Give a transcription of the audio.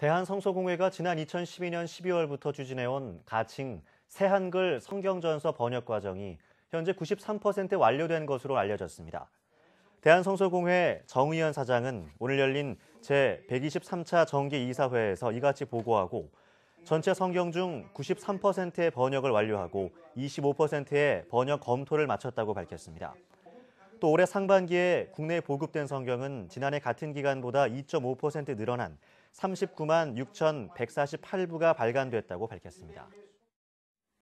대한성서공회가 지난 2012년 12월부터 추진해온 가칭 새한글 성경전서 번역 과정이 현재 93% 완료된 것으로 알려졌습니다. 대한성서공회 정의현 사장은 오늘 열린 제123차 정기 이사회에서 이같이 보고하고 전체 성경 중 93%의 번역을 완료하고 25%의 번역 검토를 마쳤다고 밝혔습니다. 또 올해 상반기에 국내에 보급된 성경은 지난해 같은 기간보다 2.5% 늘어난 39만 6,148부가 발간됐다고 밝혔습니다.